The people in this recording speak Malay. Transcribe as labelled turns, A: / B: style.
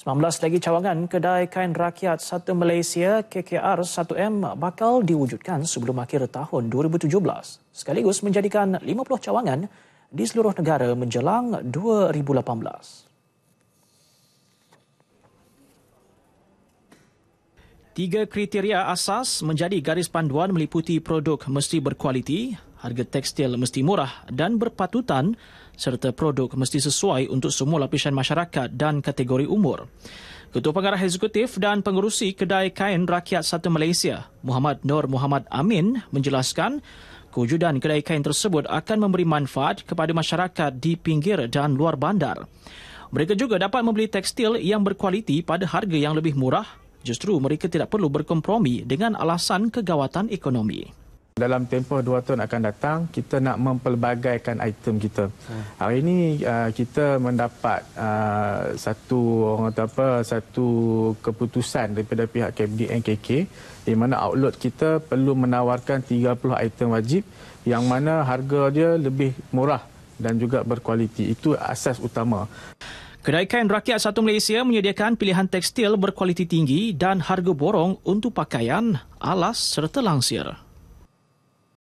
A: 19 lagi cawangan kedai kain rakyat Satu Malaysia KKR 1M bakal diwujudkan sebelum akhir tahun 2017 sekaligus menjadikan 50 cawangan di seluruh negara menjelang 2018. Tiga kriteria asas menjadi garis panduan meliputi produk mesti berkualiti, harga tekstil mesti murah dan berpatutan serta produk mesti sesuai untuk semua lapisan masyarakat dan kategori umur. Ketua Pengarah Eksekutif dan Pengurusi Kedai Kain Rakyat Satu Malaysia, Muhammad Nur Muhammad Amin menjelaskan kewujudan kedai kain tersebut akan memberi manfaat kepada masyarakat di pinggir dan luar bandar. Mereka juga dapat membeli tekstil yang berkualiti pada harga yang lebih murah Justru mereka tidak perlu berkompromi dengan alasan kegawatan ekonomi. Dalam tempoh dua tahun akan datang, kita nak
B: mempelbagaikan item kita. Ha. Hari ini uh, kita mendapat uh, satu orang kata apa, satu keputusan daripada pihak KBNKK di mana outlet kita perlu menawarkan 30 item wajib yang mana harga dia
A: lebih murah dan juga berkualiti.
B: Itu asas utama. Kedai kain rakyat
A: satu Malaysia menyediakan pilihan tekstil berkualiti tinggi dan harga borong untuk pakaian, alas serta langsir.